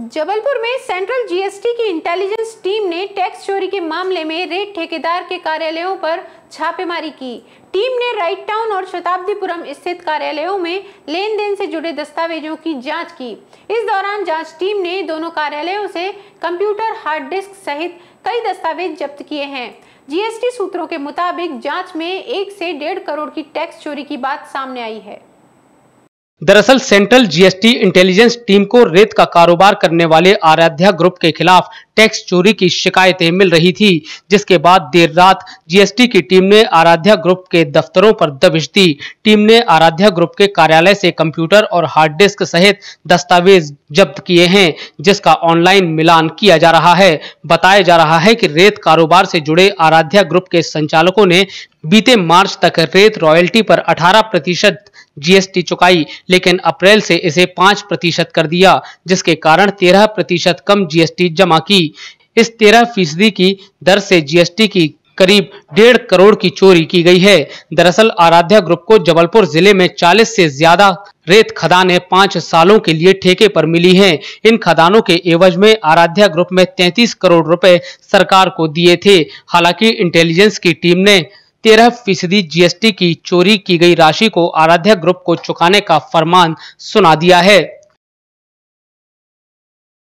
जबलपुर में central GST की intelligence team ने टैक्स चोरी के मामले में रेट ठेकेदार के कार्यालयों पर छापेमारी की टीम ने राइट टाउन और शताब्दीपुरम स्थित कार्यालयों में लेन देन से जुड़े दस्तावेजों की जांच की इस दौरान जांच टीम ने दोनों कार्यालयों से कंप्यूटर हार्ड डिस्क सहित कई दस्तावेज जब्त किए हैं जीएसटी सूत्रों के मुताबिक जाँच में एक से डेढ़ करोड़ की टैक्स चोरी की बात सामने आई है दरअसल सेंट्रल जीएसटी इंटेलिजेंस टीम को रेत का कारोबार करने वाले आराध्या ग्रुप के खिलाफ टैक्स चोरी की शिकायतें मिल रही थी जिसके बाद देर रात जीएसटी की टीम ने आराध्या ग्रुप के दफ्तरों पर दबिश दी टीम ने आराध्या ग्रुप के कार्यालय से कंप्यूटर और हार्ड डिस्क सहित दस्तावेज जब्त किए हैं जिसका ऑनलाइन मिलान किया जा रहा है बताया जा रहा है कि रेत कारोबार से जुड़े आराध्या ग्रुप के संचालकों ने बीते मार्च तक रेत रॉयल्टी पर 18 प्रतिशत जीएसटी चुकाई लेकिन अप्रैल से इसे पाँच प्रतिशत कर दिया जिसके कारण तेरह प्रतिशत कम जीएसटी जमा की इस तेरह फीसदी की दर से जीएसटी की करीब डेढ़ करोड़ की चोरी की गई है दरअसल आराध्या ग्रुप को जबलपुर जिले में 40 से ज्यादा रेत खदानें पाँच सालों के लिए ठेके पर मिली हैं। इन खदानों के एवज में आराध्या ग्रुप में 33 करोड़ रुपए सरकार को दिए थे हालांकि इंटेलिजेंस की टीम ने तेरह फीसदी जीएसटी की चोरी की गई राशि को आराध्या ग्रुप को चुकाने का फरमान सुना दिया है